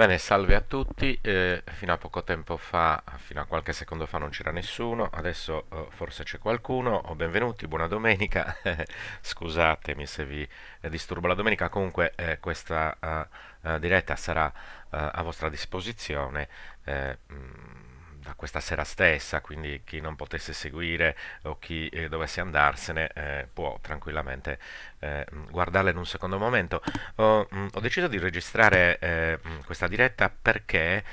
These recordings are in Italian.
Bene, salve a tutti, eh, fino a poco tempo fa, fino a qualche secondo fa non c'era nessuno, adesso eh, forse c'è qualcuno, oh, benvenuti, buona domenica, scusatemi se vi eh, disturbo la domenica, comunque eh, questa eh, eh, diretta sarà a vostra disposizione. Mh, mm, questa sera stessa, quindi chi non potesse seguire o chi eh, dovesse andarsene eh, può tranquillamente eh, mm, guardarla in un secondo momento. Ho, mh, mm, ho deciso di registrare eh, mm, questa diretta perché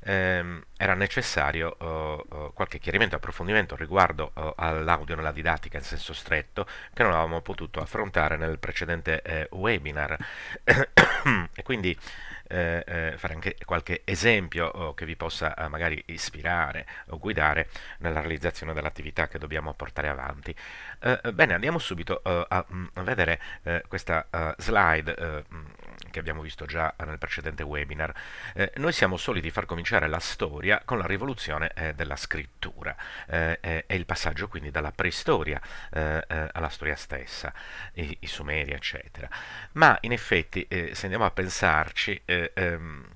ehm, era necessario uh, qualche chiarimento, approfondimento riguardo uh, all'audio nella didattica in senso stretto che non avevamo potuto affrontare nel precedente uh, webinar e quindi eh, eh, fare anche qualche esempio oh, che vi possa eh, magari ispirare o guidare nella realizzazione dell'attività che dobbiamo portare avanti. Eh, bene, andiamo subito eh, a, a, mm, vedere eh, questa slide mm, che abbiamo visto già nel precedente webinar. Eh, noi siamo soliti far cominciare la storia con la rivoluzione eh, della scrittura e eh, il passaggio quindi dalla preistoria eh, eh, alla storia stessa, i, i, sumeri eccetera. Ma in effetti se andiamo a pensarci ehm,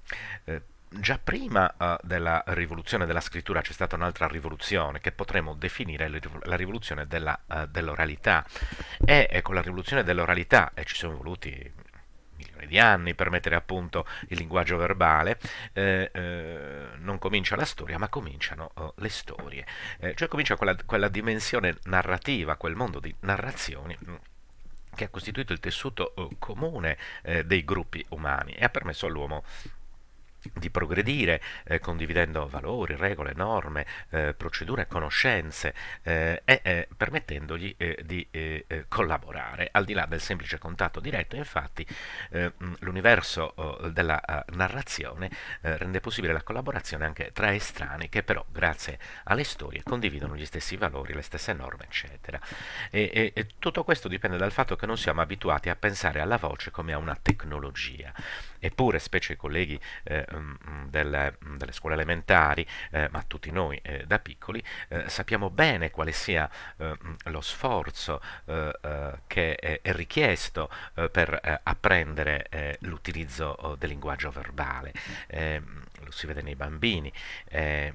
già prima uh, della rivoluzione della scrittura c'è stata un'altra rivoluzione che potremmo definire la rivoluzione dell'oralità uh, dell e con ecco, la rivoluzione dell'oralità e ci sono voluti di anni per mettere a punto il linguaggio verbale, eh, eh, non comincia la storia, ma cominciano oh, le storie. Eh, cioè comincia quella, quella, dimensione narrativa, quel mondo di narrazioni mm, che ha costituito il tessuto oh, comune eh, dei gruppi umani e ha permesso all'uomo di progredire eh, condividendo valori, regole, norme, eh, procedure, conoscenze eh, e eh, permettendogli eh, di eh, collaborare. Al di là del semplice contatto diretto, infatti, l'universo oh, della narrazione rende possibile la collaborazione anche tra estranei che però, grazie alle storie, condividono gli stessi valori, le stesse norme, eccetera. E, e, e tutto questo dipende dal fatto che non siamo abituati a pensare alla voce come a una tecnologia. Eppure, specie i colleghi eh, mm, mm, delle, mm, delle, scuole elementari, eh, ma tutti noi eh, da piccoli, eh, sappiamo bene quale sia eh, lo sforzo eh, che è, è richiesto per apprendere l'utilizzo oh, del linguaggio verbale lo si vede nei bambini, è,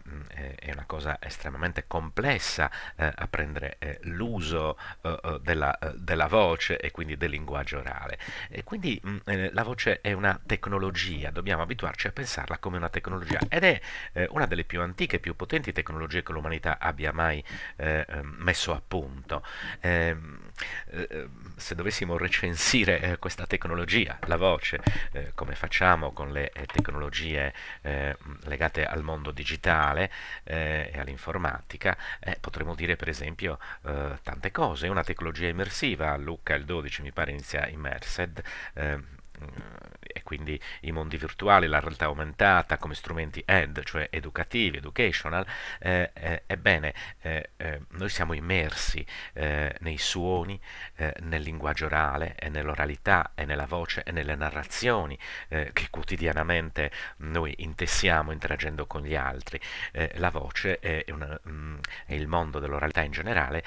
è una cosa estremamente complessa eh, apprendere eh, l'uso eh, eh della, eh, della, voce e quindi del linguaggio orale. E quindi mh, mm, eh, la voce è una tecnologia, dobbiamo abituarci a pensarla come una tecnologia ed è una delle più antiche e più potenti tecnologie che l'umanità abbia mai ehm, messo a punto. Ehm, se dovessimo recensire questa tecnologia, la voce, come facciamo con le tecnologie eh, eh, legate al mondo digitale eh, e all'informatica, eh, potremmo dire per esempio eh, tante cose, una tecnologia immersiva, a Lucca il 12 mi pare inizia Immersed, eh, eh, e quindi i mondi virtuali, la realtà aumentata come strumenti ed, cioè educativi, educational, eh, eh, ebbene eh, eh noi siamo immersi eh, nei suoni, nel linguaggio orale e nell'oralità e nella voce e nelle narrazioni che quotidianamente noi intessiamo interagendo con gli altri. la voce e, mm, il mondo dell'oralità in generale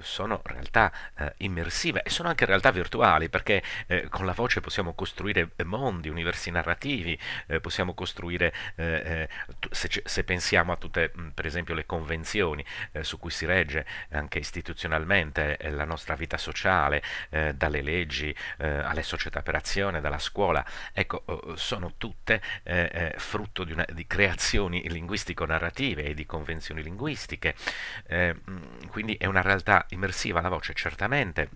sono realtà immersive e sono anche realtà virtuali perché con la voce cioè possiamo costruire eh, mondi, universi narrativi, eh, possiamo costruire, eh, eh se, se, pensiamo a tutte per esempio le convenzioni eh, su cui si regge anche istituzionalmente la nostra vita sociale, dalle leggi alle società per azione, dalla scuola, ecco, oh, oh, sono tutte frutto di, una, di creazioni linguistico-narrative e di convenzioni linguistiche, quindi è una realtà immersiva la voce, certamente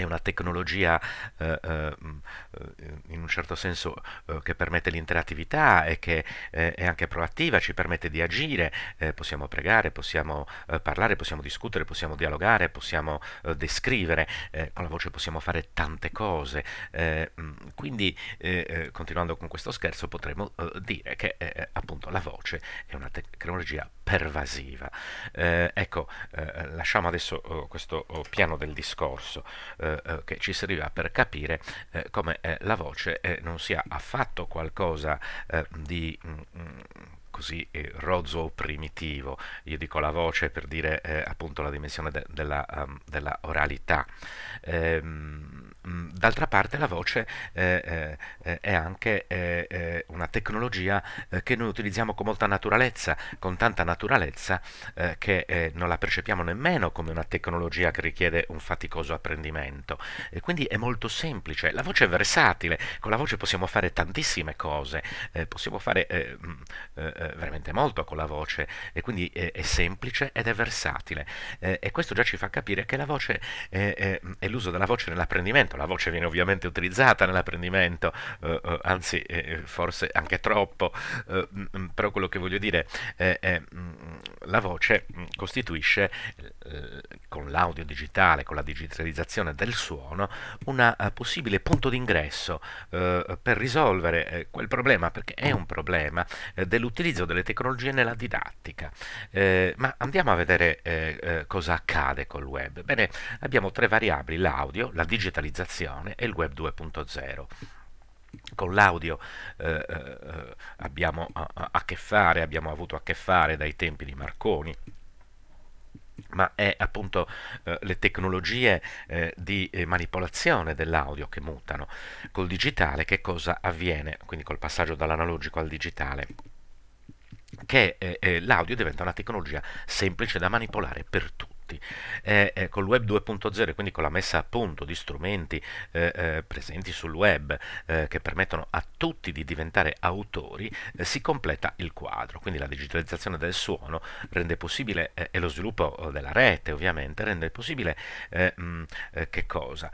è una tecnologia eh, eh, in un certo senso eh, che permette l'interattività e che eh, è anche proattiva, ci permette di agire, eh, possiamo pregare, possiamo eh, parlare, possiamo discutere, possiamo dialogare, possiamo descrivere, con la voce possiamo fare tante cose. quindi, continuando con questo scherzo, potremmo dire che appunto la voce è una tecnologia pervasiva. Eh, ecco, eh, lasciamo adesso oh, questo oh, piano del discorso eh, eh che ci serviva per capire eh, come eh, la voce non sia affatto qualcosa di... Mm, mm, così eh, rozzo o primitivo, io dico la voce per dire appunto la dimensione de della, um, della, oralità. Ehm, Mm, d'altra parte la voce eh, eh, eh è anche eh, eh una tecnologia eh, che noi utilizziamo con molta naturalezza, con tanta naturalezza che non la percepiamo nemmeno come una tecnologia che richiede un faticoso apprendimento. E quindi è molto semplice, la voce è versatile, con la voce possiamo fare tantissime cose, possiamo fare mm, veramente molto con la voce e quindi è semplice ed è versatile. e questo già ci fa capire che la voce mm, e l'uso della voce nell'apprendimento nell'apprendimento, la voce viene ovviamente utilizzata nell'apprendimento, eh, eh anzi eh, forse anche troppo, eh, mm, mm, però quello che voglio dire è che mm, la voce costituisce eh, con l'audio digitale, con la digitalizzazione del suono, un possibile punto d'ingresso per risolvere quel problema, perché è un problema dell'utilizzo delle tecnologie nella didattica. ma andiamo a vedere cosa accade col web. Bene, abbiamo tre variabili, l'audio, la digitalizzazione, digitalizzazione e il web 2.0 con l'audio eh, eh, abbiamo a, a che fare, abbiamo avuto a che fare dai tempi di Marconi, ma è appunto eh, le tecnologie eh, di eh, manipolazione dell'audio che mutano. Col digitale che cosa avviene? Quindi col passaggio dall'analogico al digitale che eh, eh, l'audio diventa una tecnologia semplice da manipolare per tutti prodotti. Eh, eh, col web 2.0, quindi con la messa a punto di strumenti eh, eh presenti sul web eh, che permettono a tutti di diventare autori, eh, si completa il quadro. Quindi la digitalizzazione del suono rende possibile, e lo sviluppo della rete ovviamente, rende possibile mh, che cosa?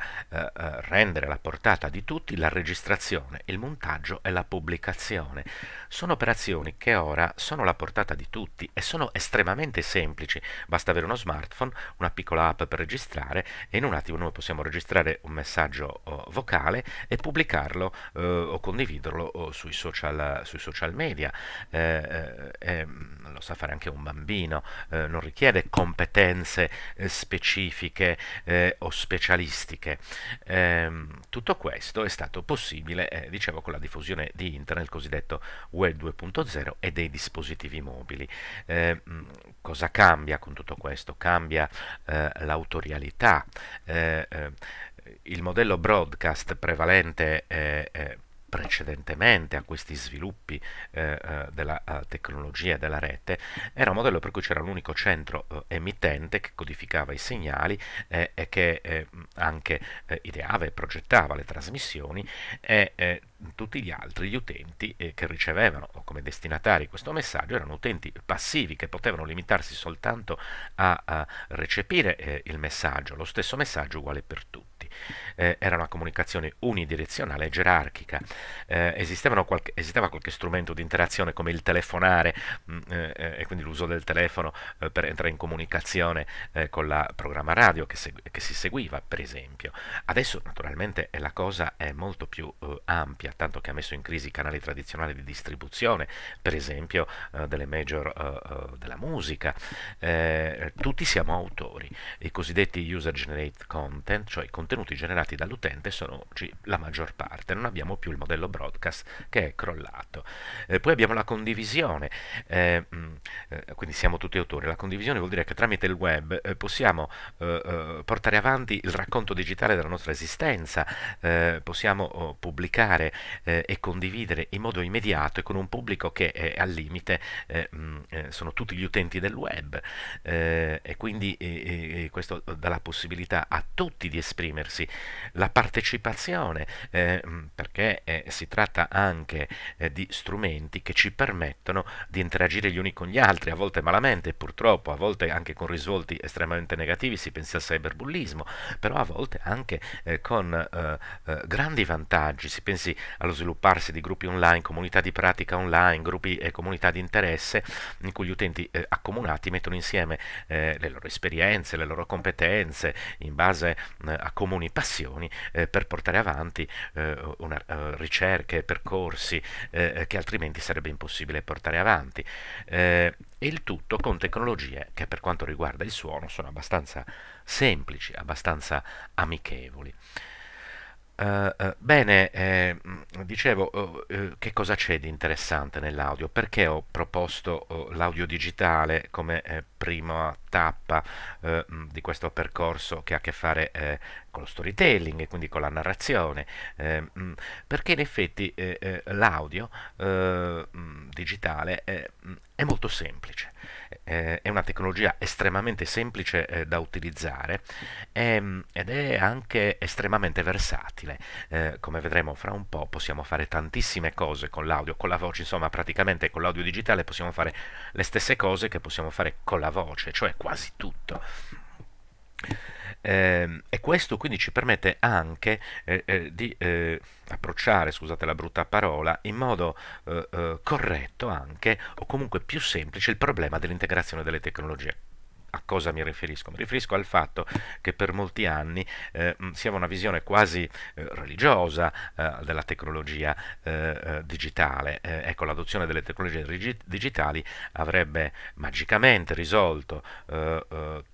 rendere la portata di tutti la registrazione, il montaggio e la pubblicazione. Sono operazioni che ora sono la portata di tutti e sono estremamente semplici. Basta avere uno smartphone Python, una piccola app per registrare e in un attimo noi possiamo registrare un messaggio oh, vocale e pubblicarlo eh, o condividerlo oh, sui, social, sui, social, media. Eh, eh, ehm, lo sa fare anche un bambino, eh, non richiede competenze eh, specifiche eh, o specialistiche. Ehm, tutto questo è stato possibile, eh, dicevo, con la diffusione di Internet, il cosiddetto Web 2.0 e dei dispositivi mobili. Ehm, cosa cambia con tutto questo? Cambia eh, l'autorialità eh, il modello broadcast prevalente eh, eh, precedentemente a questi sviluppi eh, eh della eh, tecnologia della rete era un modello per cui c'era un unico centro eh, emittente che codificava i segnali eh, e che eh, anche ideava e progettava le trasmissioni e tutti gli altri, gli utenti eh, che ricevevano come destinatari questo messaggio erano utenti passivi che potevano limitarsi soltanto a, a recepire eh, il messaggio, lo stesso messaggio uguale per tutti. Eh, era una comunicazione unidirezionale e gerarchica. Eh, qualche, esisteva qualche strumento di interazione come il telefonare mh, mm, eh, eh, e quindi l'uso del telefono per entrare in comunicazione con la programma radio che, che, si seguiva, per esempio. Adesso naturalmente la cosa è molto più ampia Nvidia, tanto che ha messo in crisi i canali tradizionali di distribuzione, per esempio eh, delle major eh, eh della musica. Eh, tutti siamo autori. I cosiddetti user generated content, cioè i contenuti generati dall'utente, sono la maggior parte. Non abbiamo più il modello broadcast che è crollato. Eh, poi abbiamo la condivisione, mm, quindi siamo tutti autori. La condivisione vuol dire che tramite il web possiamo portare avanti il racconto digitale della nostra esistenza, possiamo oh, pubblicare eh, e condividere in modo immediato e con un pubblico che è al limite mh, eh, mm, eh, sono tutti gli utenti del web eh, e quindi questo dà la possibilità a tutti di esprimersi, la partecipazione mm, perché si tratta anche di strumenti che ci permettono di interagire gli uni con gli altri, a volte malamente purtroppo, a volte anche con risvolti estremamente negativi, si pensa al cyberbullismo, però a volte anche eh, con eh, eh, grandi vantaggi, si pensi allo svilupparsi di gruppi online, comunità di pratica online, gruppi e comunità di interesse in cui gli utenti eh, accomunati mettono insieme eh, le loro esperienze, le loro competenze in base eh, a comuni passioni eh, per portare avanti eh, una, eh, ricerche, percorsi che altrimenti sarebbe impossibile portare avanti. e il tutto con tecnologie che per quanto riguarda il suono sono abbastanza semplici, abbastanza amichevoli. Eh, eh, bene, eh, mm, dicevo, uh, che cosa c'è di interessante nell'audio? Perché ho proposto oh, l'audio digitale come eh, prima tappa mm, di questo percorso che ha a che fare con lo storytelling e quindi con la narrazione, eh, mh, mm, perché in effetti eh, eh l'audio eh, mm, digitale eh, mm, è molto semplice, è una tecnologia estremamente semplice da utilizzare ehm, ed è anche estremamente versatile. come vedremo fra un po' possiamo fare tantissime cose con l'audio, con la voce, insomma praticamente con l'audio digitale possiamo fare le stesse cose che possiamo fare con la voce, cioè quasi tutto eh, e questo quindi ci permette anche eh, eh di eh, approcciare, scusate la brutta parola, in modo eh, corretto anche o comunque più semplice il problema dell'integrazione delle tecnologie a cosa mi riferisco? Mi riferisco al fatto che per molti anni eh, si aveva una visione quasi eh, religiosa eh, della tecnologia eh, eh, digitale. Eh, ecco, l'adozione delle tecnologie digitali avrebbe magicamente risolto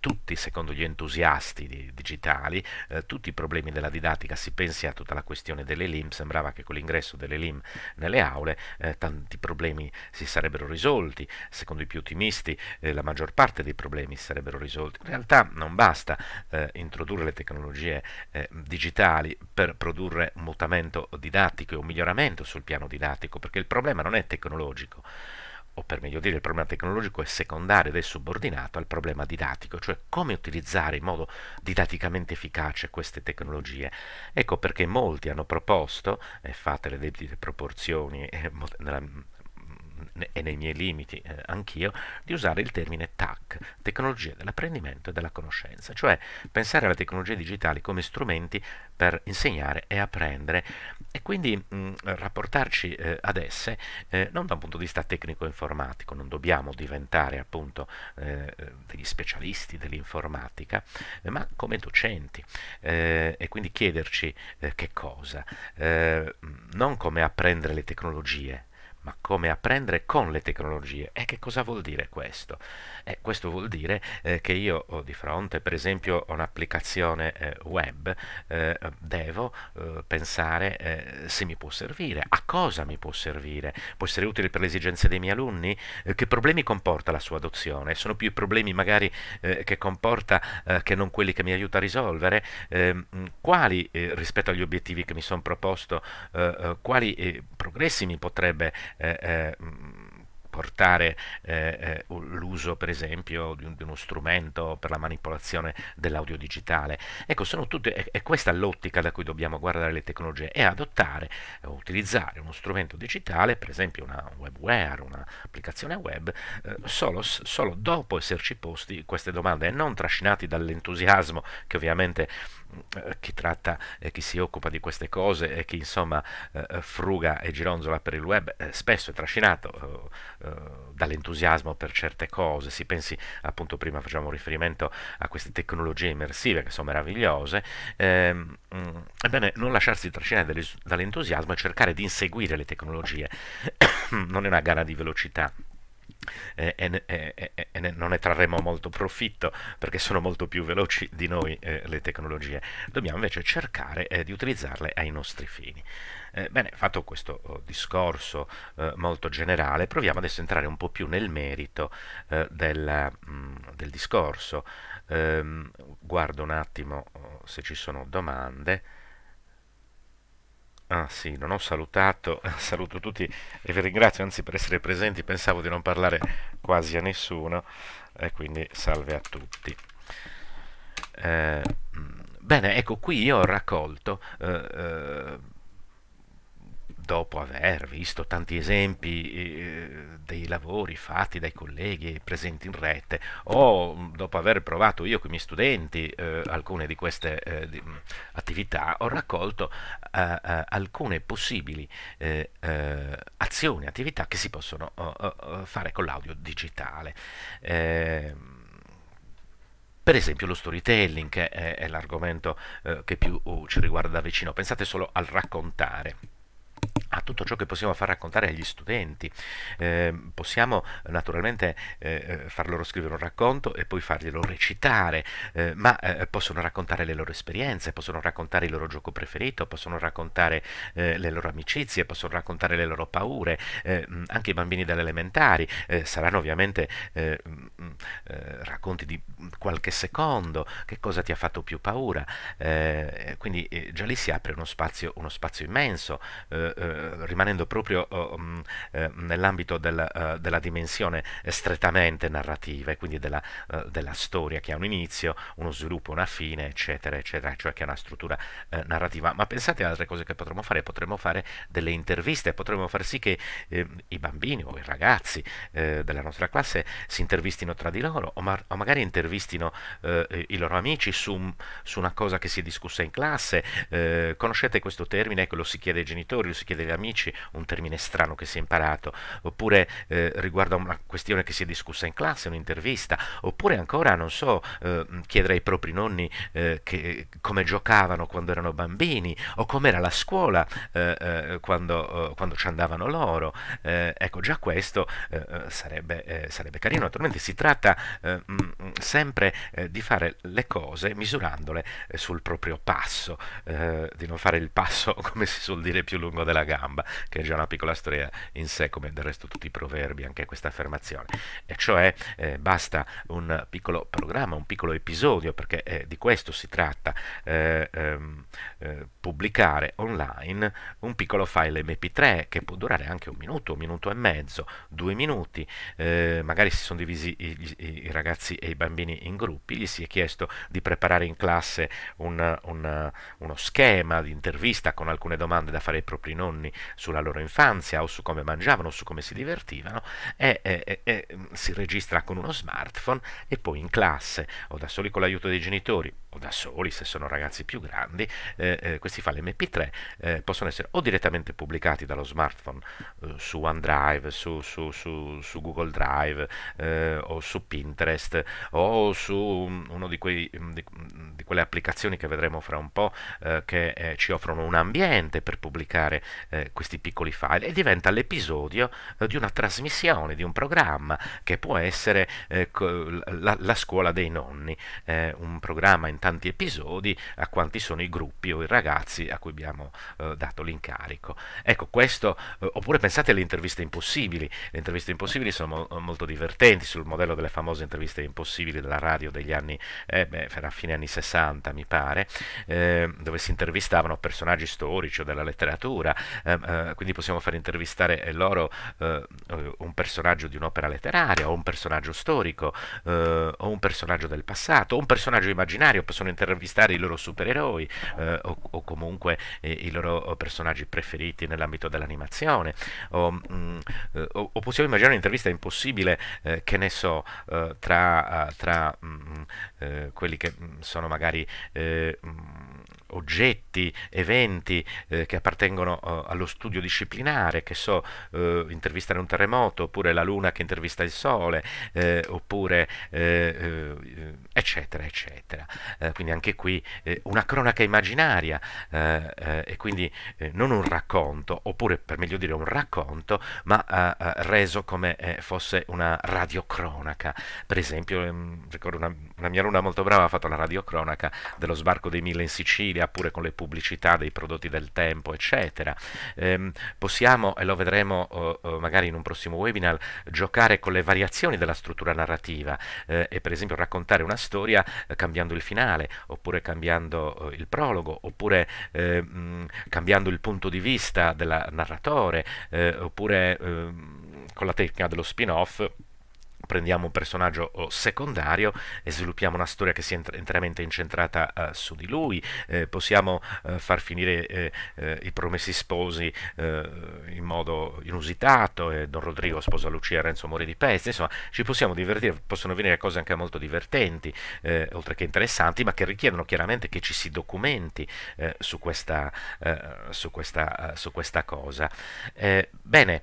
tutti, secondo gli entusiasti di, digitali, tutti i problemi della didattica. Si pensi a tutta la questione delle LIM, sembrava che con l'ingresso delle LIM nelle aule tanti problemi si sarebbero risolti. Secondo i più ottimisti la maggior parte dei problemi si sarebbero risolti. In realtà non basta eh, introdurre le tecnologie eh, digitali per produrre un mutamento didattico e un miglioramento sul piano didattico, perché il problema non è tecnologico o per meglio dire il problema tecnologico è secondario ed è subordinato al problema didattico, cioè come utilizzare in modo didatticamente efficace queste tecnologie. Ecco perché molti hanno proposto, e fate le debite proporzioni eh, nella e nei miei limiti eh, anch'io, di usare il termine TAC, tecnologia dell'apprendimento e della conoscenza, cioè pensare alle tecnologie digitali come strumenti per insegnare e apprendere e quindi mh, mm, rapportarci eh, ad esse eh, non da un punto di vista tecnico-informatico, non dobbiamo diventare appunto eh, degli specialisti dell'informatica, ma come docenti eh, e quindi chiederci eh, che cosa, non come apprendere le tecnologie, ma come apprendere con le tecnologie. E che cosa vuol dire questo? Eh, questo vuol dire eh, che io ho di fronte, per esempio, un'applicazione eh, web, eh, devo eh, pensare eh, se mi può servire, a cosa mi può servire, può essere utile per le esigenze dei miei alunni, che problemi comporta la sua adozione, sono più i problemi magari che comporta che non quelli che mi aiuta a risolvere, ehm, quali rispetto agli obiettivi che mi sono proposto, quali progressi mi potrebbe eh, eh, mm, portare eh, eh l'uso per esempio di, un, di, uno strumento per la manipolazione dell'audio digitale. Ecco, sono tutte, è, è questa l'ottica da cui dobbiamo guardare le tecnologie e adottare o utilizzare uno strumento digitale, per esempio una webware, un'applicazione web, eh, solo, solo dopo esserci posti queste domande e non trascinati dall'entusiasmo che ovviamente eh, chi tratta, eh, chi si occupa di queste cose e chi insomma eh, fruga e gironzola per il web spesso è trascinato dall'entusiasmo per certe cose, si pensi appunto prima facciamo riferimento a queste tecnologie immersive che sono meravigliose, ehm, mm, ebbene non lasciarsi trascinare dall'entusiasmo e cercare di inseguire le tecnologie, non è una gara di velocità eh, e, eh, eh, eh non ne trarremo molto profitto perché sono molto più veloci di noi eh, le tecnologie. Dobbiamo invece cercare di utilizzarle ai nostri fini. bene, fatto questo oh, discorso molto generale, proviamo adesso a entrare un po' più nel merito del, mh, mm, del, discorso. Ehm, guardo un attimo oh, se ci sono domande. Ah sì, non ho salutato, saluto tutti e vi ringrazio anzi per essere presenti, pensavo di non parlare quasi a nessuno e quindi salve a tutti. Eh, mm, bene, ecco qui io ho raccolto eh, eh, dopo aver visto tanti esempi eh, dei lavori fatti dai colleghi presenti in rete o mm, dopo aver provato io con i miei studenti eh, alcune di queste eh, di, mm, attività, ho raccolto eh, eh, alcune possibili eh, azioni, attività che si possono fare con l'audio digitale. Ehm, per esempio lo storytelling, che è, è l'argomento eh, che più uh, ci riguarda da vicino. Pensate solo al raccontare a tutto ciò che possiamo far raccontare agli studenti. Eh, possiamo naturalmente eh, eh, far loro scrivere un racconto e poi farglielo recitare, eh, ma eh, possono raccontare le loro esperienze, possono raccontare il loro gioco preferito, possono raccontare eh, le loro amicizie, possono raccontare le loro paure, anche i bambini delle elementari. saranno ovviamente racconti di qualche secondo, che cosa ti ha fatto più paura. quindi già lì si apre uno spazio, uno spazio immenso eh, rimanendo proprio oh, mm, eh, nell'ambito del, eh, della dimensione strettamente narrativa e quindi della, della, storia che ha un inizio, uno sviluppo, una fine, eccetera, eccetera, cioè che ha una struttura narrativa. Ma pensate ad altre cose che potremmo fare, potremmo fare delle interviste, potremmo far sì che i bambini o i ragazzi della nostra classe si intervistino tra di loro o, ma o magari intervistino i loro amici su, su, una cosa che si è discussa in classe. conoscete questo termine? Ecco, lo si chiede ai genitori, lo si chiede agli amici, un termine strano che si è imparato, oppure eh, riguardo a una questione che si è discussa in classe, un'intervista, oppure ancora, non so, eh, chiedere ai propri nonni eh, che, come giocavano quando erano bambini o com'era la scuola eh, eh, quando, eh, quando, ci andavano loro. ecco, già questo sarebbe, sarebbe, carino. Naturalmente si tratta mm, sempre eh, di fare le cose misurandole eh, sul proprio passo, eh, di non fare il passo, come si suol dire, più lungo della gamba, che è già una piccola storia in sé, come del resto tutti i proverbi, anche questa affermazione. E cioè eh, basta un piccolo programma, un piccolo episodio, perché eh, di questo si tratta, ehm, pubblicare online un piccolo file mp3 che può durare anche un minuto, un minuto e mezzo, due minuti, magari si sono divisi i, i, i ragazzi e i bambini bambini in gruppi, gli si è chiesto di preparare in classe un, un, uno schema di intervista con alcune domande da fare ai propri nonni sulla loro infanzia o su come mangiavano, o su come si divertivano e, e, e si registra con uno smartphone e poi in classe o da soli con l'aiuto dei genitori o da soli, se sono ragazzi più grandi, eh, eh, questi file MP3 eh, possono essere o direttamente pubblicati dallo smartphone eh, su OneDrive, su, su, su, su Google Drive eh, o su Pinterest o su una di, mm, di, mm, di, quelle applicazioni che vedremo fra un po' eh, che ci offrono un ambiente per pubblicare questi piccoli file e diventa l'episodio di una trasmissione, di un programma che può essere la, la, scuola dei nonni, un programma in tanti episodi a quanti sono i gruppi o i ragazzi a cui abbiamo eh, dato l'incarico. Ecco, questo, eh, oppure pensate alle interviste impossibili, le interviste impossibili sono mo molto divertenti sul modello delle famose interviste impossibili della radio degli anni, eh, beh, a fine anni 60 mi pare, eh, dove si intervistavano personaggi storici o della letteratura, ehm, eh, quindi possiamo far intervistare eh, loro eh, un personaggio di un'opera letteraria o un personaggio storico o un personaggio del passato o un personaggio immaginario, possono intervistare i loro supereroi eh, o, o, comunque eh, i loro oh, personaggi preferiti nell'ambito dell'animazione o, mh, mm, eh, o, o, possiamo immaginare un'intervista impossibile eh, che ne so eh, tra, tra mh, mm, eh, quelli che mm, sono magari mh, oggetti, eventi eh, che appartengono eh, allo studio disciplinare, che so, eh, intervistano un terremoto, oppure la luna che intervista il sole, eh, oppure eh, eh, eccetera, eccetera. quindi anche qui una cronaca immaginaria e quindi non un racconto, oppure per meglio dire un racconto, ma reso come fosse una radiocronaca. Per esempio, mh, ehm, ricordo una, una mia luna molto brava ha fatto la radiocronaca dello sbarco dei Mille in Sicilia, Italia pure con le pubblicità dei prodotti del tempo, eccetera. Eh, possiamo, e lo vedremo oh, magari in un prossimo webinar, giocare con le variazioni della struttura narrativa eh, e per esempio raccontare una storia eh, cambiando il finale, oppure cambiando eh, il prologo, oppure mh, ehm, cambiando il punto di vista del narratore, oppure ehm, con la tecnica dello spin-off prendiamo un personaggio oh, secondario e sviluppiamo una storia che sia interamente incentrata uh, su di lui, eh, possiamo uh, far finire eh, eh, i promessi sposi in modo inusitato, e Don Rodrigo sposa Lucia e Renzo muore di peste, insomma ci possiamo divertire, possono venire cose anche molto divertenti, oltre che interessanti, ma che richiedono chiaramente che ci si documenti su questa, su, questa, su, questa, cosa. bene,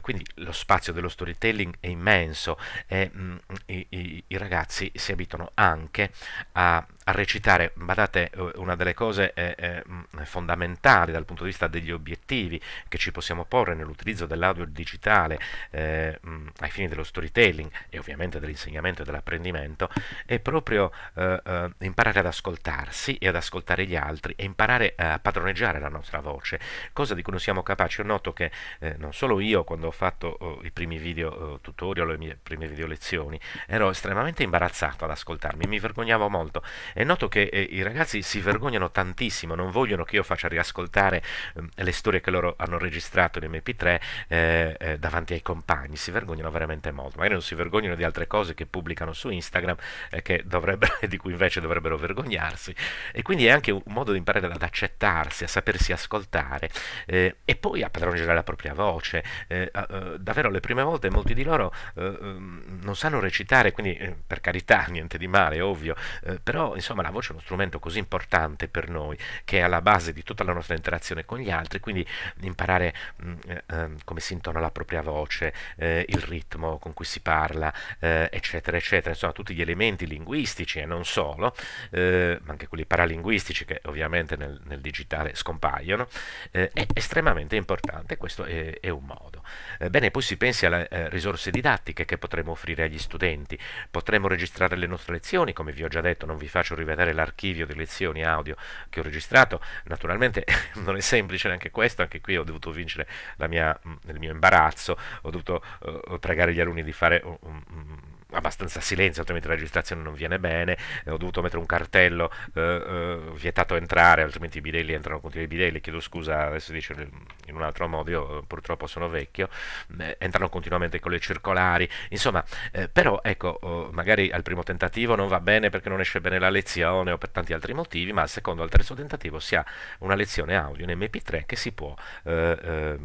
quindi lo spazio dello storytelling è immenso, senso eh, mh, mm, i, i, i, ragazzi si abituano anche a a recitare, badate, eh, una delle cose eh, eh mm, fondamentali dal punto di vista degli obiettivi che ci possiamo porre nell'utilizzo dell'audio digitale eh, mm, ai fini dello storytelling e ovviamente dell'insegnamento e dell'apprendimento, è proprio eh, eh, imparare ad ascoltarsi e ad ascoltare gli altri e imparare a padroneggiare la nostra voce, cosa di cui non siamo capaci. Io noto che non solo io quando ho fatto oh, i primi video oh, tutorial, le mie prime video lezioni, ero estremamente imbarazzato ad ascoltarmi, mi vergognavo molto è noto che eh, i ragazzi si vergognano tantissimo, non vogliono che io faccia riascoltare eh, le storie che loro hanno registrato in MP3 eh, eh, davanti ai compagni, si vergognano veramente molto, magari non si vergognano di altre cose che pubblicano su Instagram eh, di cui invece dovrebbero vergognarsi e quindi è anche un modo di imparare ad accettarsi, a sapersi ascoltare eh, e poi a padroneggiare la propria voce. davvero le prime volte molti di loro ehm, non sanno recitare, quindi per carità niente di male, ovvio, però insomma la voce è uno strumento così importante per noi che è alla base di tutta la nostra interazione con gli altri, quindi imparare mh, mm, eh, ehm, come si intona la propria voce, eh, il ritmo con cui si parla, eh, eccetera, eccetera, insomma tutti gli elementi linguistici e non solo, eh, ma anche quelli paralinguistici che ovviamente nel, nel digitale scompaiono, eh, è estremamente importante, questo è, è un modo. Eh, bene, poi si pensi alle risorse didattiche che potremmo offrire agli studenti, potremmo registrare le nostre lezioni, come vi ho già detto non vi faccio faccio rivedere l'archivio di lezioni audio che ho registrato, naturalmente non è semplice neanche questo, anche qui ho dovuto vincere mia, il mio imbarazzo, ho dovuto eh, pregare gli alunni di fare un, un abbastanza silenzio, altrimenti la registrazione non viene bene, eh, ho dovuto mettere un cartello eh, eh, vietato entrare, altrimenti i bidelli entrano con i bidelli, chiedo scusa, adesso dice in un altro modo, io eh, purtroppo sono vecchio, mm, entrano continuamente con le circolari, insomma, però ecco, oh, magari al primo tentativo non va bene perché non esce bene la lezione o per tanti altri motivi, ma al secondo o al terzo tentativo si ha una lezione audio in MP3 che si può... Eh, eh,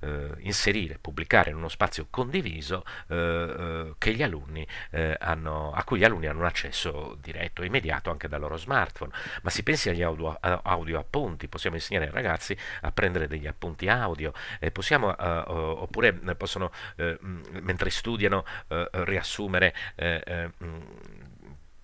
eh, inserire, pubblicare in uno spazio condiviso eh, eh gli alunni, eh, hanno, a cui gli alunni hanno un accesso diretto e immediato anche dal loro smartphone. Ma si pensi agli audio, eh, audio appunti, possiamo insegnare ai ragazzi a prendere degli appunti audio, possiamo, oppure possono, mentre studiano, riassumere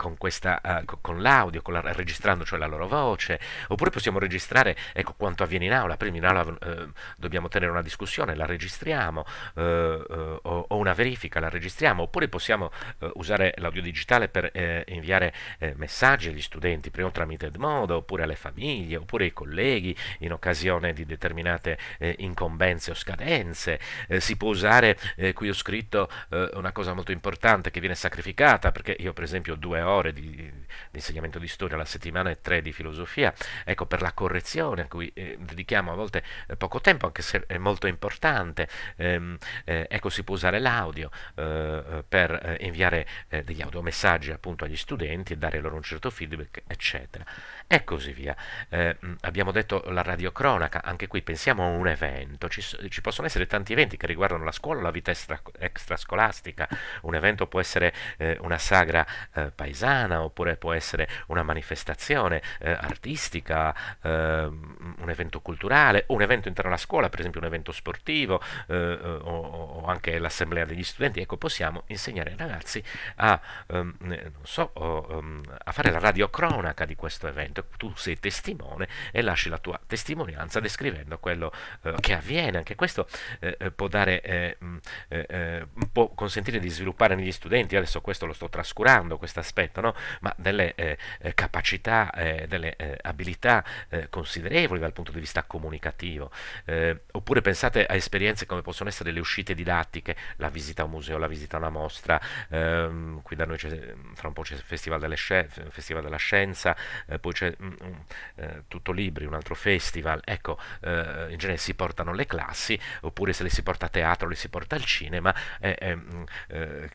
con, questa, uh, con l'audio, con la, registrando cioè la loro voce, oppure possiamo registrare ecco, quanto avviene in aula, prima in aula uh, dobbiamo tenere una discussione, la registriamo, eh, o, o, una verifica, la registriamo, oppure possiamo usare l'audio digitale per inviare messaggi agli studenti, prima tramite Edmodo, oppure alle famiglie, oppure ai colleghi in occasione di determinate incombenze o scadenze, si può usare, qui ho scritto una cosa molto importante che viene sacrificata, perché io per esempio ho due ore ore di, di, insegnamento di storia alla settimana e 3 di filosofia, ecco per la correzione a cui eh, dedichiamo a volte eh, poco tempo, anche se è molto importante, ehm, eh, ecco si può usare l'audio eh, eh per eh, inviare degli audiomessaggi appunto agli studenti e dare loro un certo feedback, eccetera. E così via. abbiamo detto la radiocronaca, anche qui pensiamo a un evento, ci, ci possono essere tanti eventi che riguardano la scuola, la vita extra, extrascolastica, un evento può essere una sagra paesaggistica, artigiana oppure può essere una manifestazione eh, artistica, eh, un evento culturale o un evento interno alla scuola, per esempio un evento sportivo eh, eh, o, o, anche l'assemblea degli studenti. Ecco, possiamo insegnare ai ragazzi a, um, so, o, um, a fare la radiocronaca di questo evento. Tu sei testimone e lasci la tua testimonianza descrivendo quello eh, che avviene. Anche questo può dare... Mh, mm, può consentire di sviluppare negli studenti, adesso questo lo sto trascurando, questo aspetto, no? ma delle eh, eh, capacità, eh, delle eh, abilità eh, considerevoli dal punto di vista comunicativo. Eh, oppure pensate a esperienze come possono essere le uscite didattiche, la visita a un museo, la visita a una mostra, ehm, qui da noi c'è fra un po' c'è il Festival, Festival, della Scienza, poi c'è mm, mm, Tutto Libri, un altro festival, ecco, in genere si portano le classi, oppure se le si porta a teatro, le si porta al cinema, ehm,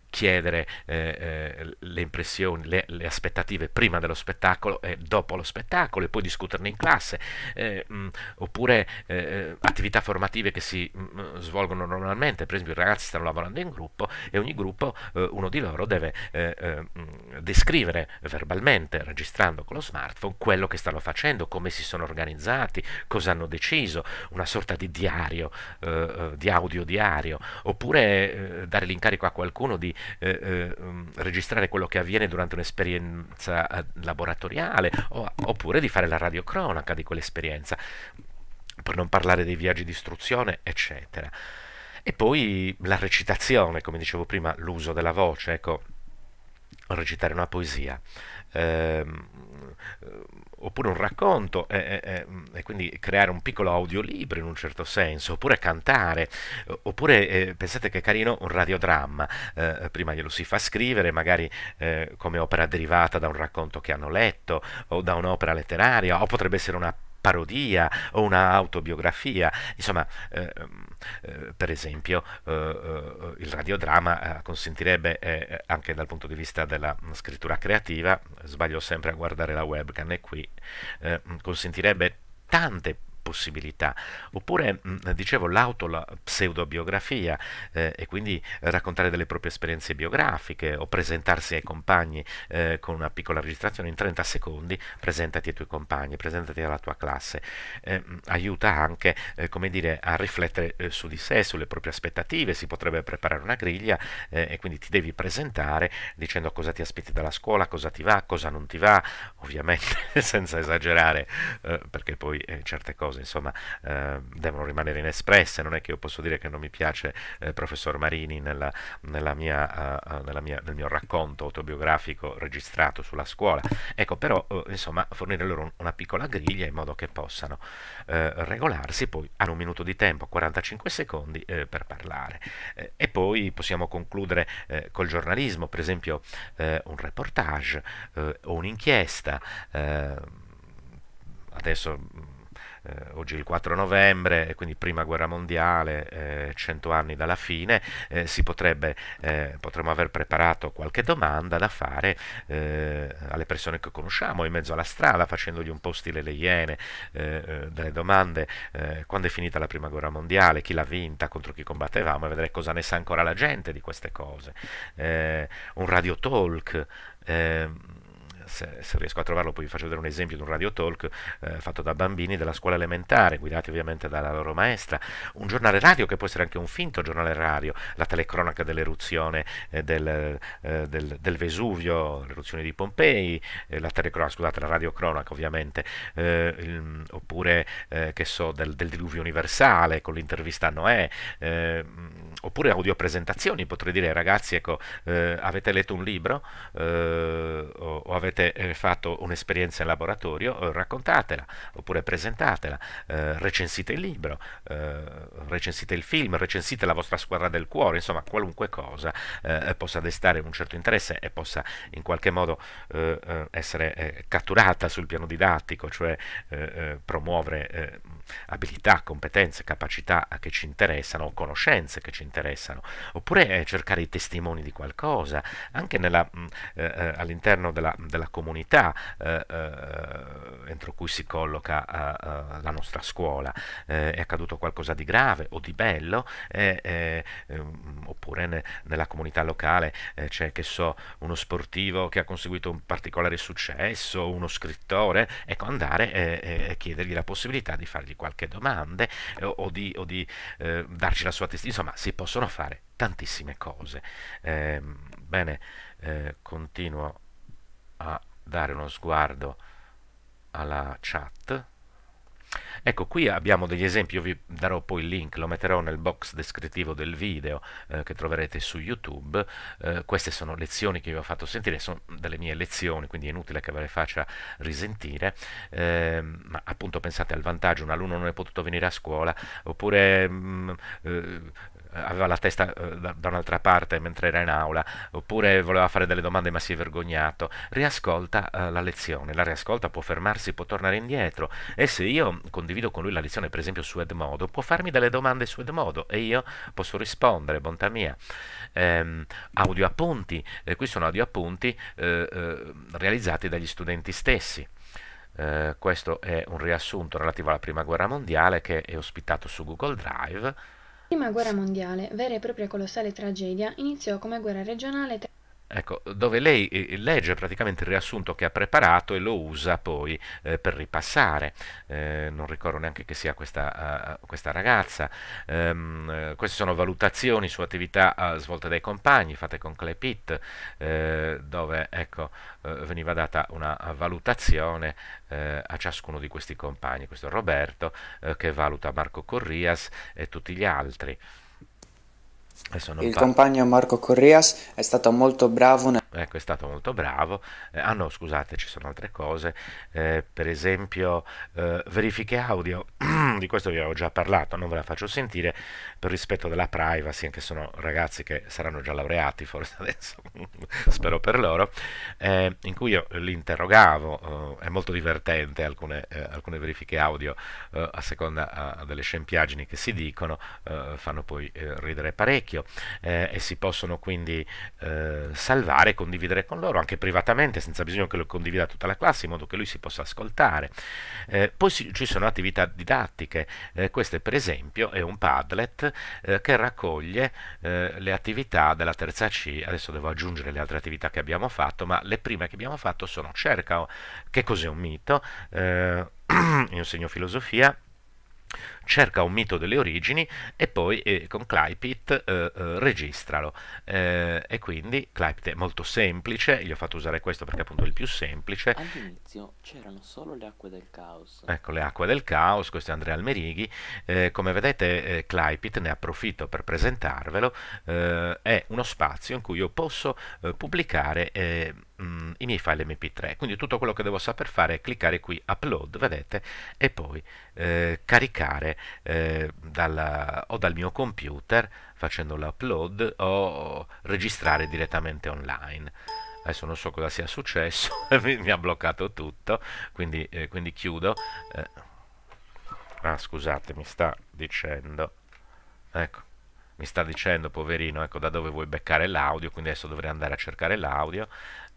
chiedere le impressioni un, le, le, aspettative prima dello spettacolo e dopo lo spettacolo e poi discuterne in classe, eh, mh, mm, oppure eh, eh, attività formative che si mh, mm, mm, svolgono normalmente, per esempio i ragazzi stanno lavorando in gruppo e ogni gruppo, eh, uno di loro deve mh, eh, eh, descrivere verbalmente, registrando con lo smartphone, quello che stanno facendo, come si sono organizzati, cosa hanno deciso, una sorta di diario, di audio diario, oppure dare l'incarico a qualcuno di registrare quello che avviene durante soltanto un'esperienza eh, laboratoriale o, oppure di fare la radiocronaca di quell'esperienza, per non parlare dei viaggi di istruzione, eccetera. E poi la recitazione, come dicevo prima, l'uso della voce, ecco recitare una poesia eh, oppure un racconto eh, eh, e quindi creare un piccolo audiolibro in un certo senso oppure cantare oppure eh, pensate che carino un radiodramma eh, prima glielo si fa scrivere magari eh, come opera derivata da un racconto che hanno letto o da un'opera letteraria o potrebbe essere una parodia o una autobiografia. Insomma, eh, ehm, eh per esempio, eh, eh il radiodrama eh, consentirebbe anche dal punto di vista della mm, scrittura creativa, sbaglio sempre a guardare la webcam e qui, mm, consentirebbe tante possibilità. Oppure, mh, mm, dicevo, l'auto, la pseudobiografia, eh, e quindi raccontare delle proprie esperienze biografiche o presentarsi ai compagni eh, con una piccola registrazione in 30 secondi, presentati ai tuoi compagni, presentati alla tua classe. Eh, mm, aiuta anche, eh, come dire, a riflettere eh, su di sé, sulle proprie aspettative, si potrebbe preparare una griglia eh, e quindi ti devi presentare dicendo cosa ti aspetti dalla scuola, cosa ti va, cosa non ti va, ovviamente senza esagerare, perché poi certe cose cose insomma eh, devono rimanere inespresse, non è che io posso dire che non mi piace eh, professor Marini nella, nella, mia, uh, nella mia, nel mio racconto autobiografico registrato sulla scuola, ecco però uh, insomma fornire loro un, una piccola griglia in modo che possano eh, regolarsi, poi hanno un minuto di tempo, 45 secondi per parlare e poi possiamo concludere col giornalismo, per esempio un reportage o un'inchiesta, adesso eh, oggi è il 4 novembre, quindi prima guerra mondiale, 100 eh, anni dalla fine, eh, si potrebbe, eh, potremmo aver preparato qualche domanda da fare alle persone che conosciamo in mezzo alla strada, facendogli un po' stile le Iene, delle domande, quando è finita la prima guerra mondiale, chi l'ha vinta, contro chi combattevamo, e vedere cosa ne sa ancora la gente di queste cose. un radio talk. Eh, se, se, riesco a trovarlo poi vi faccio vedere un esempio di un radio talk eh, fatto da bambini della scuola elementare, guidati ovviamente dalla loro maestra, un giornale radio che può essere anche un finto giornale radio, la telecronaca dell'eruzione eh, del, eh, del, del, Vesuvio, l'eruzione di Pompei, eh, la telecronaca, scusate, la radiocronaca ovviamente, eh, il, oppure che so, del, del, diluvio universale con l'intervista a Noè oppure audiopresentazioni, potrei dire ragazzi, ecco, eh, avete letto un libro eh, o, o, avete eh, fatto un'esperienza in laboratorio, eh, raccontatela, oppure presentatela, eh, recensite il libro, eh, recensite il film, recensite la vostra squadra del cuore, insomma qualunque cosa possa destare un certo interesse e possa in qualche modo essere catturata sul piano didattico, cioè promuovere abilità, competenze, capacità che ci interessano, conoscenze che ci interessano interessano, oppure eh, cercare i testimoni di qualcosa, anche nella, mm, eh, eh, all'interno della, della comunità eh, eh, entro cui si colloca eh, la nostra scuola, è accaduto qualcosa di grave o di bello, mm, oppure ne, nella comunità locale c'è, che so, uno sportivo che ha conseguito un particolare successo, uno scrittore, ecco, andare e chiedergli la possibilità di fargli qualche domanda o, o di, o di darci la sua testimonianza, insomma si possono fare tantissime cose. Eh, bene, eh, continuo a dare uno sguardo alla chat. Ecco, qui abbiamo degli esempi, io vi darò poi il link, lo metterò nel box descrittivo del video eh, che troverete su YouTube. Eh, queste sono lezioni che vi ho fatto sentire, sono delle mie lezioni, quindi è inutile che ve le faccia risentire, eh, ma appunto pensate al vantaggio, un alunno non è potuto venire a scuola, oppure mh, mm, eh, eh, aveva la testa eh, da, un'altra parte mentre era in aula, oppure voleva fare delle domande ma si è vergognato, riascolta eh, la lezione, la riascolta, può fermarsi, può tornare indietro e se io condivido con lui la lezione per esempio su Edmodo, può farmi delle domande su Edmodo e io posso rispondere, bontà mia. Ehm, audio appunti, eh, qui sono audio appunti eh, eh, realizzati dagli studenti stessi. questo è un riassunto relativo alla prima guerra mondiale che è ospitato su Google Drive. La prima guerra mondiale, vera e propria colossale tragedia, iniziò come guerra regionale tra Ecco, dove lei eh, legge praticamente il riassunto che ha preparato e lo usa poi eh, per ripassare. Eh, non ricordo neanche che sia questa, uh, questa ragazza. Um, queste sono valutazioni su attività uh, svolte dai compagni, fatte con Clay Pitt, eh, dove ecco, veniva data una valutazione a ciascuno di questi compagni. Questo è Roberto che valuta Marco Corrias e tutti gli altri il fa... compagno Marco Correas è stato molto bravo. Ne... Ecco, è stato molto bravo. Eh, ah no, scusate, ci sono altre cose. Eh, per esempio, eh, verifiche audio, di questo vi avevo già parlato, non ve la faccio sentire per rispetto della privacy, anche se sono ragazzi che saranno già laureati forse adesso, spero per loro, eh, in cui io li interrogavo, eh, è molto divertente alcune, eh, alcune verifiche audio a seconda a, a delle scempiaggini che si dicono, fanno poi ridere parecchio vecchio eh, e si possono quindi eh, salvare e condividere con loro anche privatamente senza bisogno che lo condivida tutta la classe in modo che lui si possa ascoltare. Eh, poi si, ci sono attività didattiche, eh, queste per esempio è un Padlet eh, che raccoglie eh, le attività della terza C, adesso devo aggiungere le altre attività che abbiamo fatto, ma le prime che abbiamo fatto sono cerca che cos'è un mito, io insegno filosofia, cerca un mito delle origini e poi eh, con Clypit eh, eh, registralo. Eh, e quindi Clypit è molto semplice, gli ho fatto usare questo perché appunto è il più semplice. All'inizio c'erano solo le acque del caos. Ecco, le acque del caos, questo è Andrea Almerighi. Eh, come vedete eh, Clypit, ne approfitto per presentarvelo, è uno spazio in cui io posso pubblicare mm, i miei file mp3 quindi tutto quello che devo saper fare è cliccare qui upload vedete e poi eh, caricare eh, dalla, o dal mio computer facendo l'upload o registrare direttamente online. Adesso non so cosa sia successo, mi, mi, ha bloccato tutto, quindi, eh, quindi chiudo. Eh, ah, scusate, mi sta dicendo... Ecco, mi sta dicendo, poverino, ecco da dove vuoi beccare l'audio, quindi adesso dovrei andare a cercare l'audio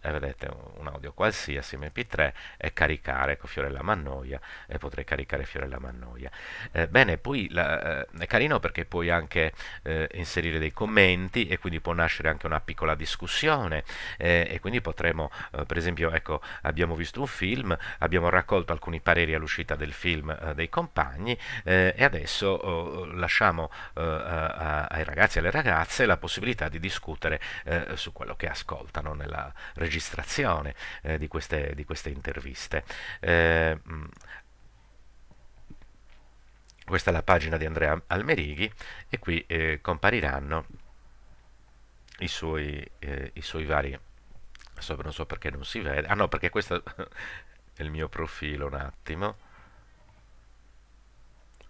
eh, vedete un, audio qualsiasi mp3 e caricare ecco, Fiorella Mannoia e potrei caricare Fiorella Mannoia eh, bene poi la, eh, è carino perché puoi anche eh, inserire dei commenti e quindi può nascere anche una piccola discussione eh, e quindi potremo per esempio ecco abbiamo visto un film abbiamo raccolto alcuni pareri all'uscita del film dei compagni e adesso oh, lasciamo a, ai ragazzi e alle ragazze la possibilità di discutere su quello che ascoltano nella regione registrazione eh, di, queste, di, queste, interviste. Eh, mm, questa è la pagina di Andrea Almerighi e qui eh, compariranno i suoi, eh, i suoi vari... non so perché non si vede... Ah no, perché questo è il mio profilo un attimo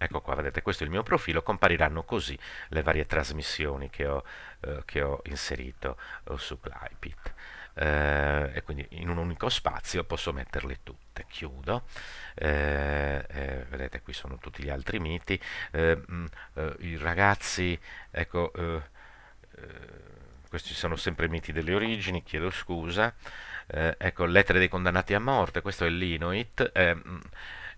ecco qua vedete questo è il mio profilo compariranno così le varie trasmissioni che ho, eh, che ho inserito eh, su Clipit eh, e quindi in un unico spazio posso metterle tutte. Chiudo, eh, eh, vedete qui sono tutti gli altri miti, mh, eh, mm, eh, i ragazzi, ecco, eh, questi sono sempre miti delle origini, chiedo scusa, ecco, lettere dei condannati a morte, questo è l'Inuit. Mm,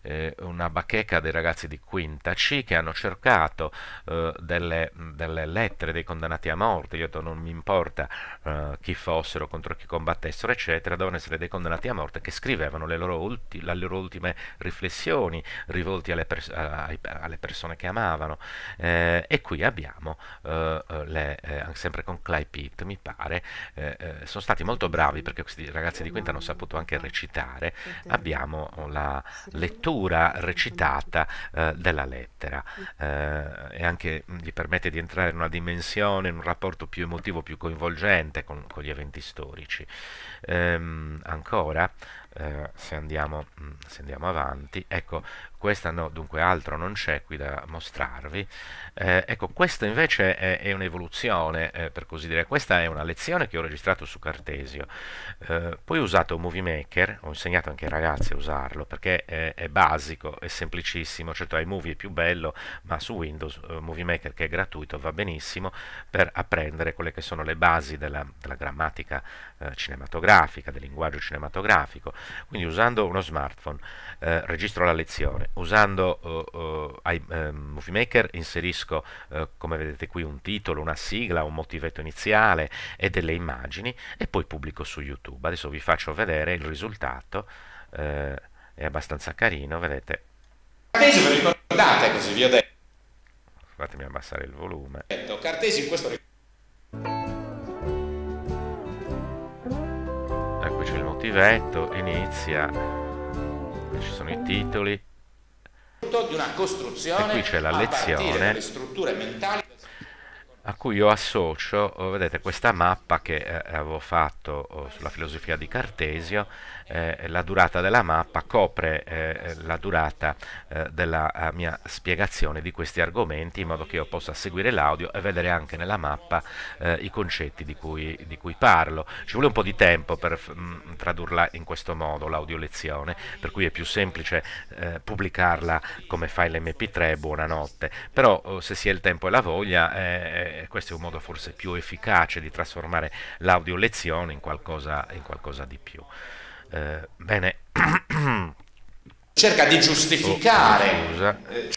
eh, una bacheca dei ragazzi di Quinta C che hanno cercato eh, delle, delle, lettere dei condannati a morte, io detto non mi importa eh, chi fossero, contro chi combattessero, eccetera, dovevano essere dei condannati a morte che scrivevano le loro, ulti, le loro ultime riflessioni rivolte alle, pers alle, persone che amavano. Eh, e qui abbiamo, eh, eh, le, sempre con Clay Pitt, mi pare, sono stati molto bravi perché questi ragazzi di Quinta hanno saputo anche recitare, abbiamo la lettura lettura recitata eh, della lettera eh, e anche gli mm, permette di entrare in una dimensione, in un rapporto più emotivo, più coinvolgente con, con gli eventi storici. Ehm, ancora, eh, se, andiamo, mm, se, andiamo, avanti, ecco, questa no, dunque altro non c'è qui da mostrarvi, eh, ecco, questa invece è, è un'evoluzione, eh, per così dire, questa è una lezione che ho registrato su Cartesio, eh, poi ho usato Movie Maker, ho insegnato anche ai ragazzi a usarlo, perché è, eh, è basico, è semplicissimo, certo iMovie è più bello, ma su Windows eh, Movie Maker che è gratuito va benissimo per apprendere quelle che sono le basi della, della grammatica eh, cinematografica, del linguaggio cinematografico, quindi usando uno smartphone eh, registro la lezione, usando eh, eh ehm, Movie Maker inserisco eh, come vedete qui un titolo, una sigla, un motivetto iniziale e delle immagini e poi pubblico su YouTube. Adesso vi faccio vedere il risultato, è abbastanza carino, vedete. Cartesi vi ricordate così vi ho detto. Fatemi abbassare il volume. Cartesi questo ricordo motivetto inizia ci sono i titoli di una costruzione e qui c'è la lezione a cui io associo, oh, vedete, questa mappa che eh, avevo fatto oh, sulla filosofia di Cartesio, eh, la durata della mappa copre eh, la durata eh, della eh, mia spiegazione di questi argomenti, in modo che io possa seguire l'audio e vedere anche nella mappa eh, i concetti di cui, di cui, parlo. Ci vuole un po' di tempo per mh, mm, tradurla in questo modo, l'audiolezione, per cui è più semplice pubblicarla come file mp3, buonanotte, però oh, se si ha il tempo e la voglia questo è un modo forse più efficace di trasformare l'audio lezione in qualcosa, in qualcosa di più. Eh, bene. Cerca di giustificare. Oh,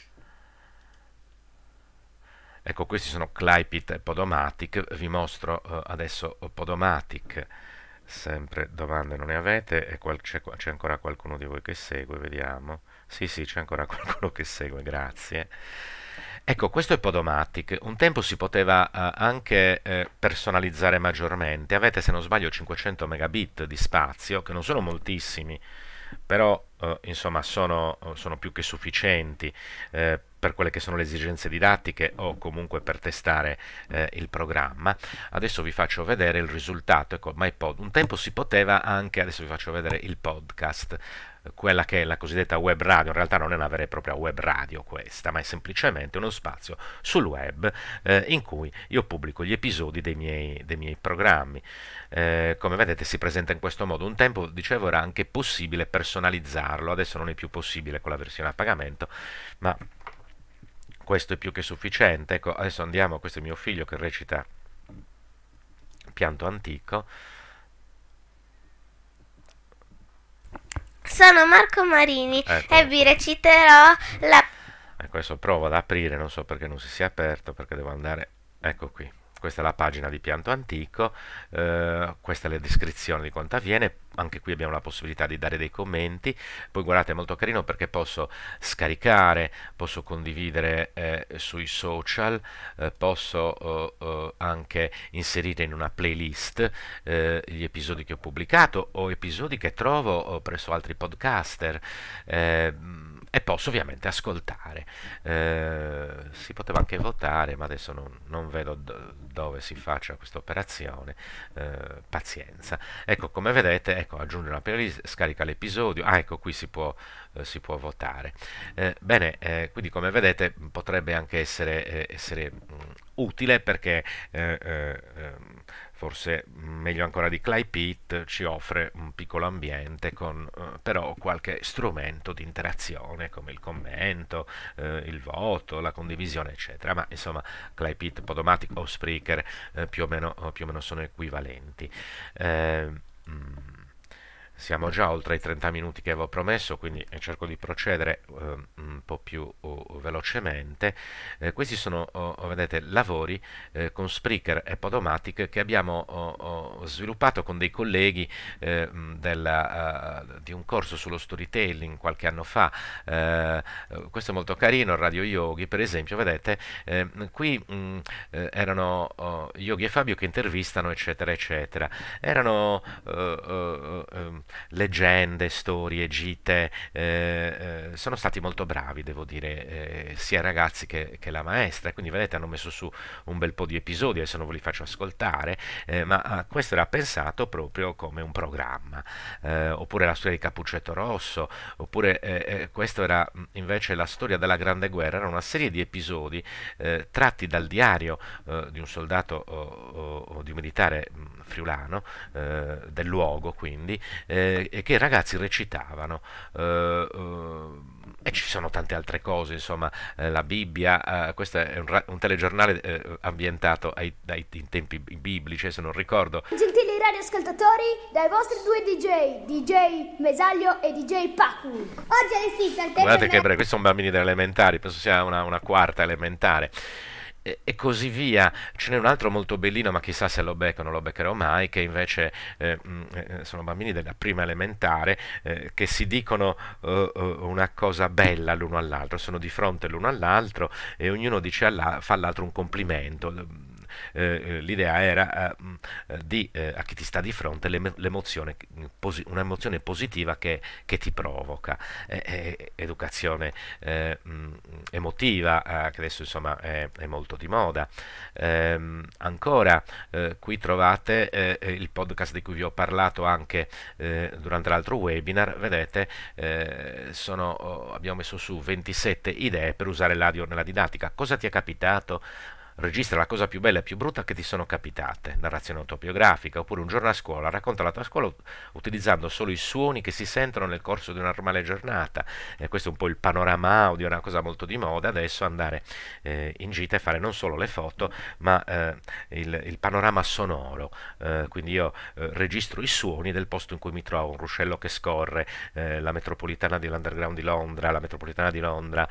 ecco, questi sono Clypit e Podomatic. Vi mostro eh, adesso Podomatic. Sempre domande non ne avete c'è ancora qualcuno di voi che segue, vediamo. Sì, sì, c'è ancora qualcuno che segue, grazie. Ecco, questo è Podomatic. Un tempo si poteva eh, anche eh, personalizzare maggiormente. Avete, se non sbaglio, 500 megabit di spazio, che non sono moltissimi, però eh, insomma sono, eh, sono, più che sufficienti eh, per quelle che sono le esigenze didattiche o comunque per testare eh, il programma. Adesso vi faccio vedere il risultato. Ecco, MyPod. Un tempo si poteva anche, adesso vi faccio vedere il podcast quella che è la cosiddetta web radio, in realtà non è una vera e propria web radio questa, ma è semplicemente uno spazio sul web eh, in cui io pubblico gli episodi dei miei, dei miei programmi. Eh, come vedete si presenta in questo modo, un tempo dicevo era anche possibile personalizzarlo, adesso non è più possibile con la versione a pagamento, ma questo è più che sufficiente. Ecco, adesso andiamo, questo è mio figlio che recita pianto antico. Sono Marco Marini ecco. e vi reciterò la... Ecco, adesso provo ad aprire, non so perché non si sia aperto, perché devo andare... Ecco qui, questa è la pagina di pianto antico, eh, questa è la descrizione di quanto avviene, anche qui abbiamo la possibilità di dare dei commenti, poi guardate è molto carino perché posso scaricare, posso condividere eh, sui social, eh, posso eh, eh, anche inserire in una playlist eh, gli episodi che ho pubblicato o episodi che trovo presso altri podcaster e posso ovviamente ascoltare. Eh, si poteva anche votare, ma adesso non, non vedo do dove si faccia questa operazione. Eh, pazienza. Ecco, come vedete, ecco, aggiunge la playlist, scarica l'episodio. Ah, ecco, qui si può, eh, si può votare. Eh, bene, eh, quindi come vedete potrebbe anche essere, eh, essere mh, mm, utile perché ehm, forse meglio ancora di Clay Pit, ci offre un piccolo ambiente con eh, però qualche strumento di interazione come il commento, eh, il voto, la condivisione, eccetera. Ma insomma, Clay Pit, Podomatic o Spreaker eh, più, o meno, più, o meno, sono equivalenti. Mh ehm, mm siamo già oltre i 30 minuti che avevo promesso, quindi eh, cerco di procedere eh, un po' più uh, velocemente. Eh, questi sono, oh, oh, vedete, lavori eh, con Spreaker e Podomatic che abbiamo oh, oh sviluppato con dei colleghi ehm, della, uh, di un corso sullo storytelling qualche anno fa. Eh, questo è molto carino, Radio Yogi, per esempio, vedete, ehm, qui mh, mm, erano oh, Yogi e Fabio che intervistano, eccetera, eccetera. Erano... Uh, uh, leggende, storie, gite, eh, eh, sono stati molto bravi, devo dire, eh, sia i ragazzi che, che, la maestra, quindi vedete hanno messo su un bel po' di episodi, adesso non ve li faccio ascoltare, eh, ma ah, questo era pensato proprio come un programma, eh, oppure la storia di Cappuccetto Rosso, oppure questa era invece la storia della Grande Guerra, era una serie di episodi tratti dal diario di un soldato o, o, o di un militare friulano, eh, del luogo quindi, eh, e che i ragazzi recitavano. Eh, eh, e ci sono tante altre cose, insomma, eh, la Bibbia, questo è un, un telegiornale ambientato ai, ai, in tempi biblici, se non ricordo. Gentili radioascoltatori, dai vostri due DJ, DJ Mesaglio e DJ Paku. Oggi è al tempo... Guardate che, questi sono bambini delle elementari, penso sia una, una quarta elementare e, e, così via. Ce n'è un altro molto bellino, ma chissà se lo becco, non lo beccherò mai, che invece eh, mm, eh, sono bambini della prima elementare eh, che si dicono eh, eh, una cosa bella l'uno all'altro, sono di fronte l'uno all'altro e ognuno dice alla, fa all'altro un complimento eh, eh, l'idea era eh, mm, di, a chi ti sta di fronte l'emozione, mm, un'emozione positiva che, che, ti provoca. educazione mm, emotiva, che adesso insomma è, è molto di moda. Ehm, ancora, qui trovate il podcast di cui vi ho parlato anche durante l'altro webinar, vedete sono, oh, abbiamo messo su 27 idee per usare l'audio nella didattica. Cosa ti è capitato? Registra la cosa più bella e più brutta che ti sono capitate, narrazione autobiografica, oppure un giorno a scuola, racconta la tua scuola utilizzando solo i suoni che si sentono nel corso di una normale giornata. Eh, questo è un po' il panorama audio, è una cosa molto di moda adesso, andare eh, in gita e fare non solo le foto, ma eh, il, il, panorama sonoro. Eh, quindi io eh, registro i suoni del posto in cui mi trovo, un ruscello che scorre, eh, la metropolitana dell'underground di Londra, la metropolitana di Londra,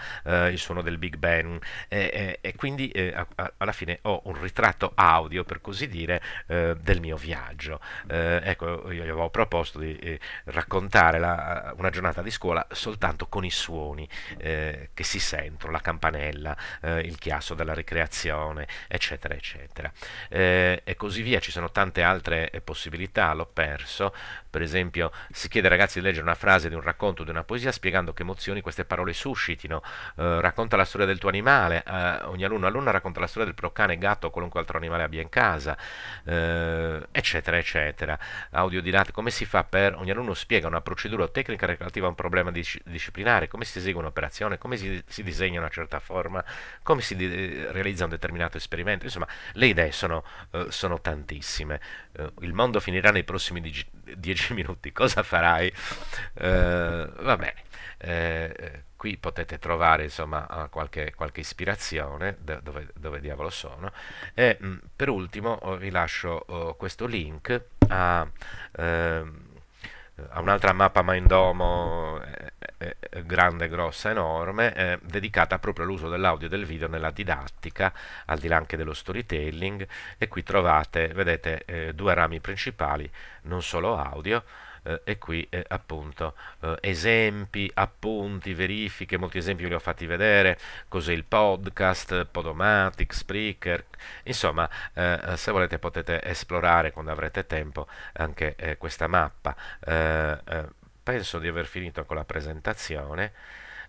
il suono del Big Bang, e quindi a, a, alla fine ho un ritratto audio, per così dire, eh, del mio viaggio. Eh, ecco, io gli avevo proposto di eh, raccontare la, una giornata di scuola soltanto con i suoni eh, che si sentono, la campanella, eh, il chiasso della ricreazione, eccetera, eccetera. Eh, e così via, ci sono tante altre possibilità, l'ho perso, per esempio si chiede ai ragazzi di leggere una frase di un racconto di una poesia spiegando che emozioni queste parole suscitino, racconta la storia del tuo animale, ogni alunno alunna racconta la storia del procane, gatto o qualunque altro animale abbia in casa, eh, eccetera, eccetera. Audiodidattica, come si fa per... Ogni alunno spiega una procedura o tecnica relativa a un problema dis disciplinare, come si esegue un'operazione, come si, si, disegna una certa forma, come si realizza un determinato esperimento. Insomma, le idee sono, eh, sono tantissime. Eh, il mondo finirà nei prossimi dieci minuti. Cosa farai? Eh, va bene. Eh, eh, qui potete trovare insomma eh, qualche, qualche ispirazione dove, dove, diavolo sono e mm, per ultimo oh, vi lascio oh, questo link a, ehm, a un'altra mappa Mindomo eh, eh, eh, grande, grossa, enorme, eh, dedicata proprio all'uso dell'audio e del video nella didattica, al di là anche dello storytelling e qui trovate, vedete, eh, due rami principali, non solo audio, eh, e qui eh, appunto eh, esempi, appunti, verifiche, molti esempi li ho fatti vedere, cos'è il podcast, Podomatic, Spreaker, insomma eh, se volete potete esplorare quando avrete tempo anche eh, questa mappa penso di aver finito con la presentazione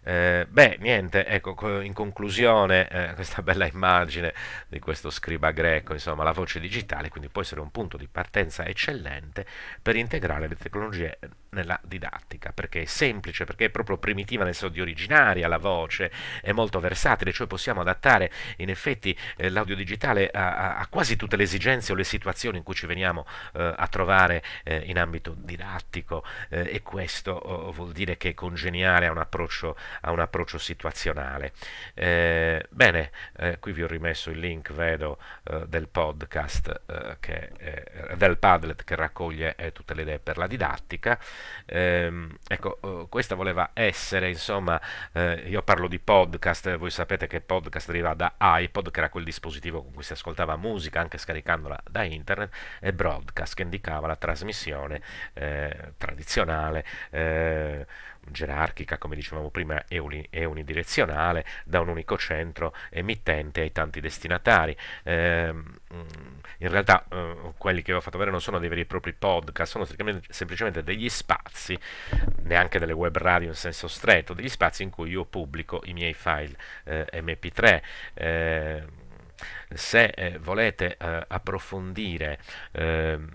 eh, beh, niente, ecco, in conclusione eh, questa bella immagine di questo scriba greco, insomma, la voce digitale, quindi può essere un punto di partenza eccellente per integrare le tecnologie nella didattica, perché è semplice, perché è proprio primitiva nel senso di originaria la voce, è molto versatile, cioè possiamo adattare in effetti eh, l'audio digitale a, a, quasi tutte le esigenze o le situazioni in cui ci veniamo eh, a trovare eh, in ambito didattico eh, e questo oh, oh, vuol dire che congeniare a un approccio, a un approccio situazionale. Eh, bene, eh, qui vi ho rimesso il link, vedo, del podcast, che, del Padlet che raccoglie tutte le idee per la didattica. Ehm, ecco, eh, questa voleva essere, insomma, eh, io parlo di podcast, voi sapete che podcast deriva da iPod, che era quel dispositivo con cui si ascoltava musica, anche scaricandola da internet, e broadcast, che indicava la trasmissione eh, tradizionale. Eh, gerarchica, come dicevamo prima, è, uni, è, unidirezionale, da un unico centro emittente ai tanti destinatari. Eh, in realtà eh, quelli che ho fatto vedere non sono dei veri e propri podcast, sono semplicemente degli spazi, neanche delle web radio in senso stretto, degli spazi in cui io pubblico i miei file eh, mp3. Ehm, se eh, volete eh, approfondire ehm,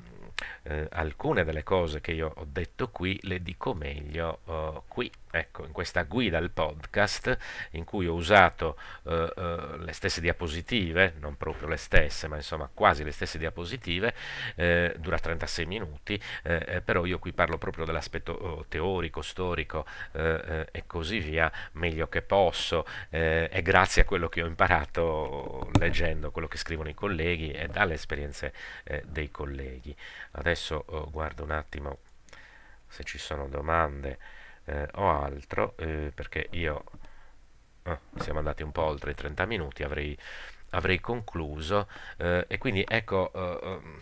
eh, alcune delle cose che io ho detto qui le dico meglio eh, qui, ecco, in questa guida al podcast in cui ho usato eh, eh le stesse diapositive, non proprio le stesse, ma insomma quasi le stesse diapositive, eh, dura 36 minuti, eh, però io qui parlo proprio dell'aspetto oh, teorico, storico e così via, meglio che posso, e grazie a quello che ho imparato leggendo quello che scrivono i colleghi e dalle esperienze dei colleghi. Adesso adesso oh, guardo un attimo se ci sono domande eh, o altro, eh, perché io oh, siamo andati un po' oltre i 30 minuti, avrei avrei concluso eh, e quindi ecco eh, eh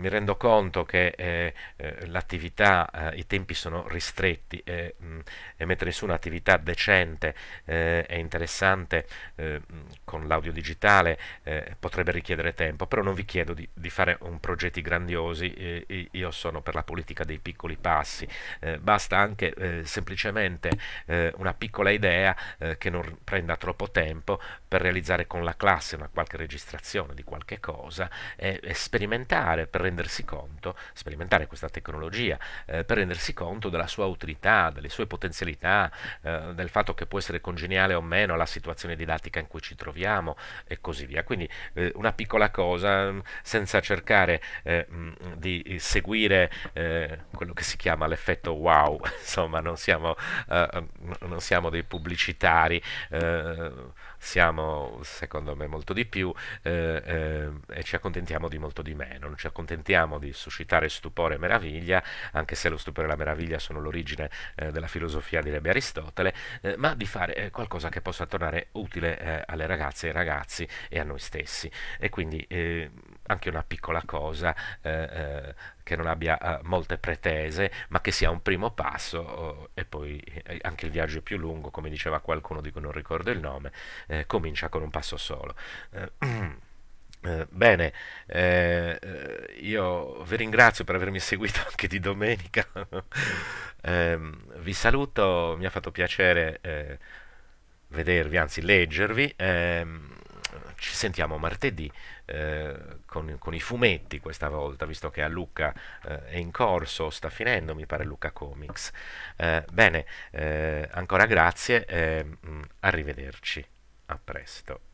mi rendo conto che eh, eh l'attività, eh, i tempi sono ristretti e, mh, mm, e mettere su un'attività decente e interessante mm, con l'audio digitale potrebbe richiedere tempo, però non vi chiedo di, di fare progetti grandiosi, io sono per la politica dei piccoli passi, basta anche semplicemente una piccola idea che non prenda troppo tempo per realizzare con la classe una qualche registrazione di qualche cosa e, sperimentare per rendersi conto, sperimentare questa tecnologia eh, per rendersi conto della sua utilità, delle sue potenzialità, eh, del fatto che può essere congeniale o meno alla situazione didattica in cui ci troviamo e così via. Quindi eh, una piccola cosa mm, senza cercare eh, mm, di seguire eh, quello che si chiama l'effetto wow, insomma non siamo, eh, mm, non siamo dei pubblicitari siamo secondo me molto di più eh, eh, e ci accontentiamo di molto di meno, non ci accontentiamo di suscitare stupore e meraviglia, anche se lo stupore e la meraviglia sono l'origine eh, della filosofia direbbe Aristotele, eh, ma di fare eh, qualcosa che possa tornare utile eh, alle ragazze e ai ragazzi e a noi stessi. E quindi anche una piccola cosa eh, eh che non abbia eh, molte pretese, ma che sia un primo passo oh, e poi anche il viaggio più lungo, come diceva qualcuno di cui non ricordo il nome, comincia con un passo solo. Eh, bene, eh, io vi ringrazio per avermi seguito anche di domenica. eh, vi saluto, mi ha fatto piacere vedervi, anzi leggervi. Ehm, ci sentiamo martedì con, con, i fumetti questa volta, visto che a Lucca eh, è in corso, sta finendo, mi pare Lucca Comics. Eh, bene, eh, ancora grazie, mm, arrivederci, a presto.